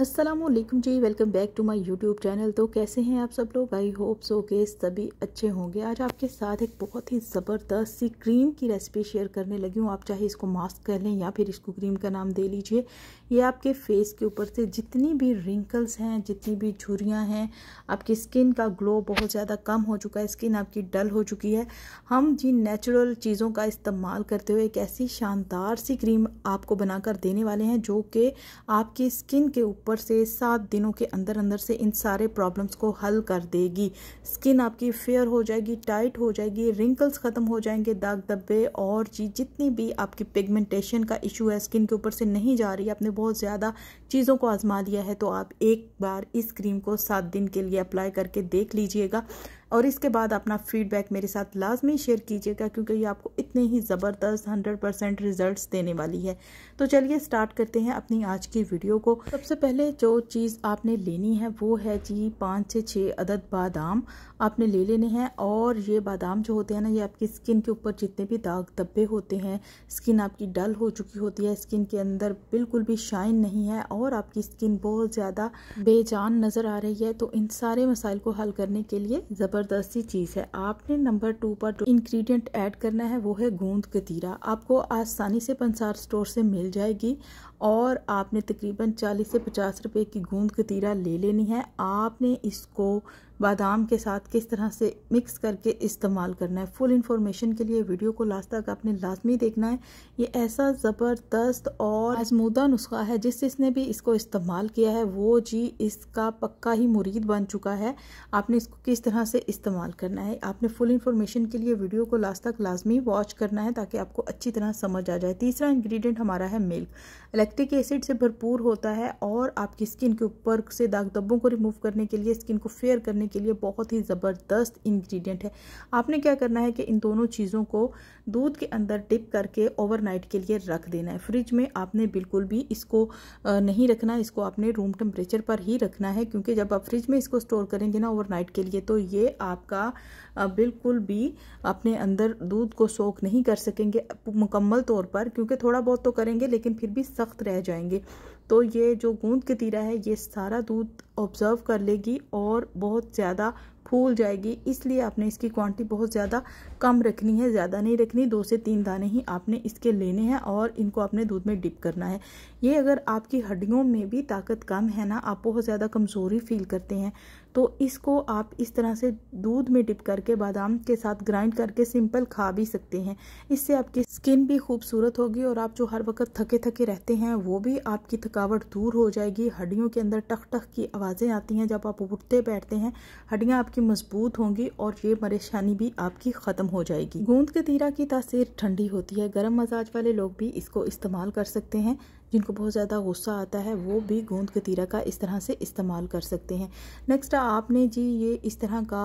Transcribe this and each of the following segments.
Aslam ji welcome back to my YouTube channel तो कैसे हैं आप सब लोग आई होप सो के सभी अच्छे होंगे आज आपके साथ एक बहुत ही ज़बरदस्त सी क्रीम की रेसिपी शेयर करने लगी हूँ आप चाहे इसको मास्क कर लें या फिर इसको क्रीम का नाम दे लीजिए ये आपके फेस के ऊपर से जितनी भी रिंकल्स हैं जितनी भी झुरियाँ हैं आपकी स्किन का ग्लो बहुत ज़्यादा कम हो चुका है स्किन आपकी डल हो चुकी है हम जिन नेचुरल चीज़ों का इस्तेमाल करते हुए एक ऐसी शानदार सी क्रीम आपको बनाकर देने वाले हैं जो कि आपकी स्किन के ऊपर ऊपर से सात दिनों के अंदर अंदर से इन सारे प्रॉब्लम्स को हल कर देगी स्किन आपकी फेयर हो जाएगी टाइट हो जाएगी रिंकल्स ख़त्म हो जाएंगे दाग धब्बे और चीज जितनी भी आपकी पिगमेंटेशन का इशू है स्किन के ऊपर से नहीं जा रही आपने बहुत ज़्यादा चीज़ों को आज़मा लिया है तो आप एक बार इस क्रीम को सात दिन के लिए अप्लाई करके देख लीजिएगा और इसके बाद अपना फीडबैक मेरे साथ लाजमी शेयर कीजिएगा क्योंकि ये आपको इतने ही ज़बरदस्त हंड्रेड परसेंट रिजल्ट देने वाली है तो चलिए स्टार्ट करते हैं अपनी आज की वीडियो को सबसे पहले जो चीज़ आपने लेनी है वो है जी पाँच से छः अदद बादाम आपने ले लेने हैं और ये बादाम जो होते हैं ना ये आपकी स्किन के ऊपर जितने भी दाग धब्बे होते हैं स्किन आपकी डल हो चुकी होती है स्किन के अंदर बिल्कुल भी शाइन नहीं है और आपकी स्किन बहुत ज़्यादा बेजान नज़र आ रही है तो इन सारे मसाइल को हल करने के लिए ज़बर ज़बरदस्ती चीज़ है आपने नंबर टू पर जो इंग्रेडिएंट ऐड करना है वो है गोंद कतीरा आपको आसानी से पंसार स्टोर से मिल जाएगी और आपने तकरीबन 40 से 50 रुपए की गूंद कतीरा ले लेनी है आपने इसको बादाम के साथ किस तरह से मिक्स करके इस्तेमाल करना है फुल इन्फॉर्मेशन के लिए वीडियो को लास्ट तक आपने लाजमी देखना है ये ऐसा ज़बरदस्त और आजमूदा नुस्खा है जिस जिसने भी इसको इस्तेमाल किया है वो जी इसका पक्का ही मुरीद बन चुका है आपने इसको किस तरह से इस्तेमाल करना है आपने फुल इन्फॉर्मेशन के लिए वीडियो को लास्ट तक लाजमी वॉच करना है ताकि आपको अच्छी तरह समझ आ जाए तीसरा इन्ग्रीडियंट हमारा है मिल्क इलेक्ट्रिक एसिड से भरपूर होता है और आपकी स्किन के ऊपर से दाग धब्बों को रिमूव करने के लिए स्किन को फेयर करने के लिए बहुत ही ज़बरदस्त इंग्रेडिएंट है आपने क्या करना है कि इन दोनों चीज़ों को दूध के अंदर डिप करके ओवरनाइट के लिए रख देना है फ्रिज में आपने बिल्कुल भी इसको नहीं रखना इसको आपने रूम टेम्परेचर पर ही रखना है क्योंकि जब आप फ्रिज में इसको स्टोर करेंगे ना ओवर के लिए तो ये आपका बिल्कुल भी अपने अंदर दूध को सोख नहीं कर सकेंगे मुकम्मल तौर पर क्योंकि थोड़ा बहुत तो करेंगे लेकिन फिर भी सख्त रह जाएंगे तो ये जो गूंद कतीरा है ये सारा दूध ऑब्ज़र्व कर लेगी और बहुत ज़्यादा फूल जाएगी इसलिए आपने इसकी क्वांटिटी बहुत ज़्यादा कम रखनी है ज़्यादा नहीं रखनी दो से तीन दाने ही आपने इसके लेने हैं और इनको आपने दूध में डिप करना है ये अगर आपकी हड्डियों में भी ताकत कम है ना आप बहुत ज़्यादा कमज़ोरी फील करते हैं तो इसको आप इस तरह से दूध में डिप करके बादाम के साथ ग्राइंड करके सिंपल खा भी सकते हैं इससे आपकी स्किन भी खूबसूरत होगी और आप जो हर वक्त थके थके रहते हैं वो भी आपकी थकावट दूर हो जाएगी हड्डियों के अंदर टख टख की आवाज़ें आती हैं जब आप उठते बैठते हैं हड्डियाँ आपकी आपके मजबूत होंगी और ये परेशानी भी आपकी ख़त्म हो जाएगी गूंद के तीरा की तासीर ठंडी होती है गर्म मजाज वाले लोग भी इसको इस्तेमाल कर सकते हैं जिनको बहुत ज़्यादा गुस्सा आता है वो भी गोंद कतीरा का इस तरह से इस्तेमाल कर सकते हैं नेक्स्ट आपने जी ये इस तरह का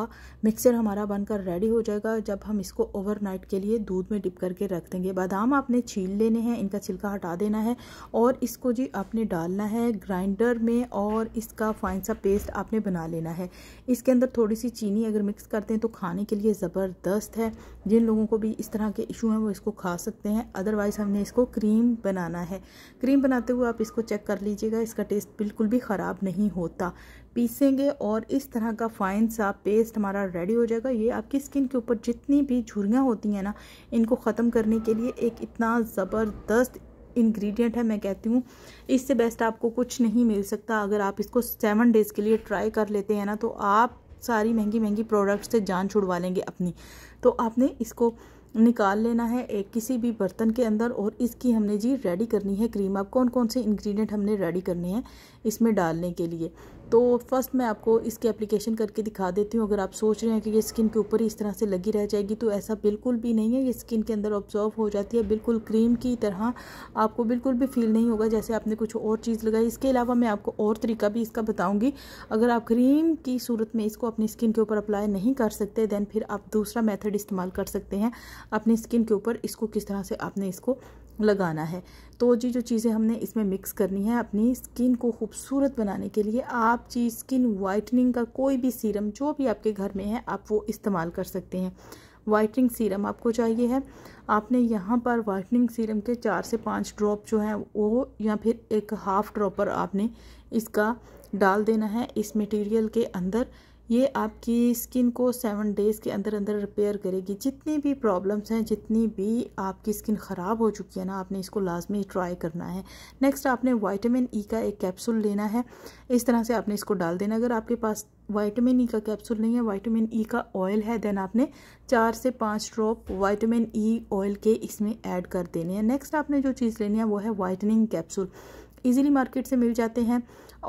मिक्सर हमारा बनकर रेडी हो जाएगा जब हम इसको ओवरनाइट के लिए दूध में डिप करके रख देंगे बादाम आपने छील लेने हैं इनका छिलका हटा देना है और इसको जी आपने डालना है ग्राइंडर में और इसका फाइन सा पेस्ट आपने बना लेना है इसके अंदर थोड़ी सी चीनी अगर मिक्स करते हैं तो खाने के लिए ज़बरदस्त है जिन लोगों को भी इस तरह के इशू हैं वो इसको खा सकते हैं अदरवाइज़ हमने इसको क्रीम बनाना है क्रीम क्रीम बनाते हुए आप इसको चेक कर लीजिएगा इसका टेस्ट बिल्कुल भी ख़राब नहीं होता पीसेंगे और इस तरह का फाइन सा पेस्ट हमारा रेडी हो जाएगा ये आपकी स्किन के ऊपर जितनी भी झुरियाँ होती हैं ना इनको ख़त्म करने के लिए एक इतना ज़बरदस्त इंग्रेडिएंट है मैं कहती हूँ इससे बेस्ट आपको कुछ नहीं मिल सकता अगर आप इसको सेवन डेज़ के लिए ट्राई कर लेते हैं ना तो आप सारी महंगी महंगी प्रोडक्ट्स से जान छुड़वा लेंगे अपनी तो आपने इसको निकाल लेना है एक किसी भी बर्तन के अंदर और इसकी हमने जी रेडी करनी है क्रीम अब कौन कौन से इंग्रेडिएंट हमने रेडी करने हैं इसमें डालने के लिए तो फर्स्ट मैं आपको इसकी एप्लीकेशन करके दिखा देती हूँ अगर आप सोच रहे हैं कि ये स्किन के ऊपर इस तरह से लगी रह जाएगी तो ऐसा बिल्कुल भी नहीं है ये स्किन के अंदर ऑब्जॉर्व हो जाती है बिल्कुल क्रीम की तरह आपको बिल्कुल भी फील नहीं होगा जैसे आपने कुछ और चीज़ लगाई इसके अलावा मैं आपको और तरीका भी इसका बताऊँगी अगर आप क्रीम की सूरत में इसको अपनी स्किन के ऊपर अप्लाई नहीं कर सकते दैन फिर आप दूसरा मैथड इस्तेमाल कर सकते हैं अपनी स्किन के ऊपर इसको किस तरह से आपने इसको लगाना है तो जी जो चीज़ें हमने इसमें मिक्स करनी है अपनी स्किन को खूबसूरत बनाने के लिए आप जी स्किन वाइटनिंग का कोई भी सीरम जो भी आपके घर में है आप वो इस्तेमाल कर सकते हैं वाइटनिंग सीरम आपको चाहिए है आपने यहाँ पर वाइटनिंग सीरम के चार से पाँच ड्रॉप जो हैं वो या फिर एक हाफ़ ड्रॉपर आपने इसका डाल देना है इस मटेरियल के अंदर ये आपकी स्किन को सेवन डेज़ के अंदर अंदर रिपेयर करेगी जितनी भी प्रॉब्लम्स हैं जितनी भी आपकी स्किन ख़राब हो चुकी है ना आपने इसको लाजमी ट्राई करना है नेक्स्ट आपने वाइटामिन ई e का एक कैप्सूल लेना है इस तरह से आपने इसको डाल देना अगर आपके पास वाइटामिन ई e का कैप्सूल नहीं है वाइटामिन ई e का ऑयल है देन आपने चार से पाँच ड्रॉप वाइटामिन ई ऑयल के इसमें ऐड कर देने हैं नेक्स्ट आपने जो चीज़ लेनी है वो है वाइटनिंग कैप्सूल ईजिली मार्केट से मिल जाते हैं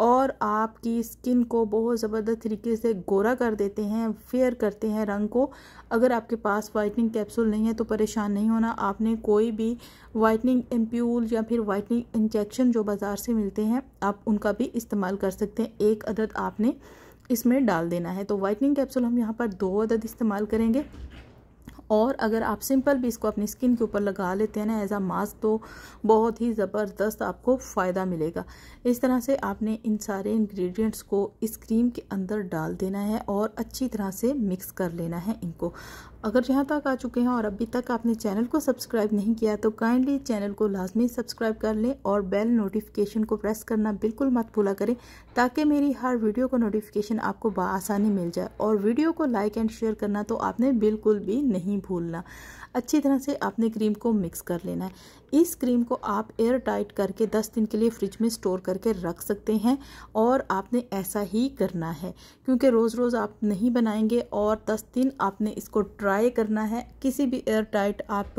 और आपकी स्किन को बहुत ज़बरदस्त तरीके से गोरा कर देते हैं फेयर करते हैं रंग को अगर आपके पास वाइटनिंग कैप्सूल नहीं है तो परेशान नहीं होना आपने कोई भी वाइटनिंग एम्प्यूल या फिर वाइटनिंग इंजेक्शन जो बाज़ार से मिलते हैं आप उनका भी इस्तेमाल कर सकते हैं एक अदद आपने इसमें डाल देना है तो वाइटनिंग कैप्सूल हम यहाँ पर दो अदद इस्तेमाल करेंगे और अगर आप सिंपल भी इसको अपनी स्किन के ऊपर लगा लेते हैं ना एज आ मास्क तो बहुत ही ज़बरदस्त आपको फ़ायदा मिलेगा इस तरह से आपने इन सारे इंग्रेडिएंट्स को इस क्रीम के अंदर डाल देना है और अच्छी तरह से मिक्स कर लेना है इनको अगर यहाँ तक आ चुके हैं और अभी तक आपने चैनल को सब्सक्राइब नहीं किया तो काइंडली चैनल को लाजमी सब्सक्राइब कर लें और बेल नोटिफिकेशन को प्रेस करना बिल्कुल मत भूला करें ताकि मेरी हर वीडियो का नोटिफिकेशन आपको आसानी मिल जाए और वीडियो को लाइक एंड शेयर करना तो आपने बिल्कुल भी नहीं भूलना अच्छी तरह से आपने क्रीम को मिक्स कर लेना है इस क्रीम को आप एयर टाइट करके 10 दिन के लिए फ्रिज में स्टोर करके रख सकते हैं और आपने ऐसा ही करना है क्योंकि रोज़ रोज़ आप नहीं बनाएंगे और 10 दिन आपने इसको ट्राई करना है किसी भी एयर टाइट आप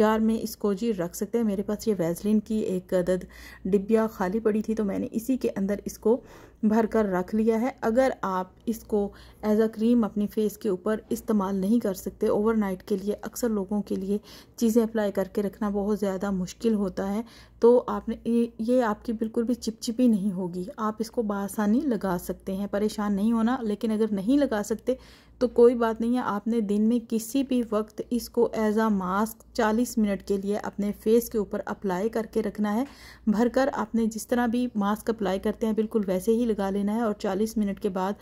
जार में इसको जी रख सकते हैं मेरे पास ये वैजलिन की एक अदद डिब्बिया खाली पड़ी थी तो मैंने इसी के अंदर इसको भर कर रख लिया है अगर आप इसको एज अ क्रीम अपने फेस के ऊपर इस्तेमाल नहीं कर सकते ओवरनाइट के लिए अक्सर लोगों के लिए चीज़ें अप्लाई करके रखना बहुत ज़्यादा मुश्किल होता है तो आपने ये, ये आपकी बिल्कुल भी चिपचिपी नहीं होगी आप इसको बसानी लगा सकते हैं परेशान नहीं होना लेकिन अगर नहीं लगा सकते तो कोई बात नहीं है आपने दिन में किसी भी वक्त इसको एज आ मास्क 40 मिनट के लिए अपने फेस के ऊपर अप्लाई करके रखना है भरकर आपने जिस तरह भी मास्क अप्लाई करते हैं बिल्कुल वैसे ही लगा लेना है और 40 मिनट के बाद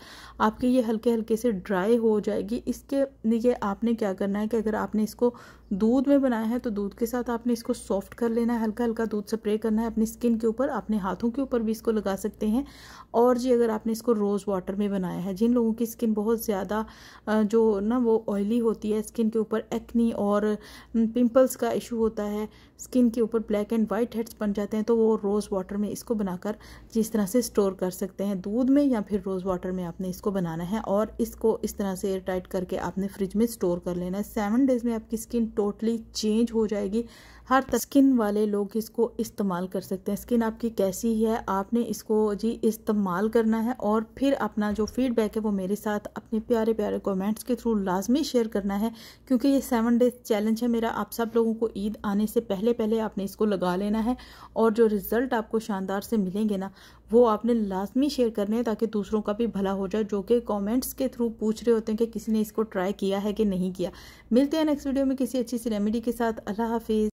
आपके ये हल्के हल्के से ड्राई हो जाएगी इसके लिए आपने क्या करना है कि अगर आपने इसको दूध में बनाया है तो दूध के साथ आपने इसको सॉफ्ट कर लेना है हल्का हल्का दूध स्प्रे करना है अपनी स्किन के ऊपर अपने हाथों के ऊपर भी इसको लगा सकते हैं और जी अगर आपने इसको रोज़ वाटर में बनाया है जिन लोगों की स्किन बहुत ज़्यादा जो ना वो ऑयली होती है स्किन के ऊपर एक्नी और पिंपल्स का इशू होता है स्किन के ऊपर ब्लैक एंड वाइट हेड्स बन जाते हैं तो वो रोज़ वाटर में इसको बनाकर जिस तरह से स्टोर कर सकते हैं दूध में या फिर रोज़ वाटर में आपने इसको बनाना है और इसको इस तरह से एयर टाइट करके आपने फ्रिज में स्टोर कर लेना है सेवन डेज़ में आपकी स्किन टोटली चेंज हो जाएगी हर स्किन वाले लोग इसको इस्तेमाल कर सकते हैं स्किन आपकी कैसी है आपने इसको जी इस्तेमाल करना है और फिर अपना जो फीडबैक है वो मेरे साथ अपने प्यारे प्यारे हमारे कमेंट्स के थ्रू लाजमी शेयर करना है क्योंकि ये सेवन डेज चैलेंज है मेरा आप सब लोगों को ईद आने से पहले पहले आपने इसको लगा लेना है और जो रिज़ल्ट आपको शानदार से मिलेंगे ना वो आपने लाजमी शेयर करने हैं ताकि दूसरों का भी भला हो जाए जो कि कॉमेंट्स के थ्रू पूछ रहे होते हैं कि किसी ने इसको ट्राई किया है कि नहीं किया मिलते हैं नेक्स्ट वीडियो में किसी अच्छी सी रेमेडी के साथ अल्लाह हाफिज़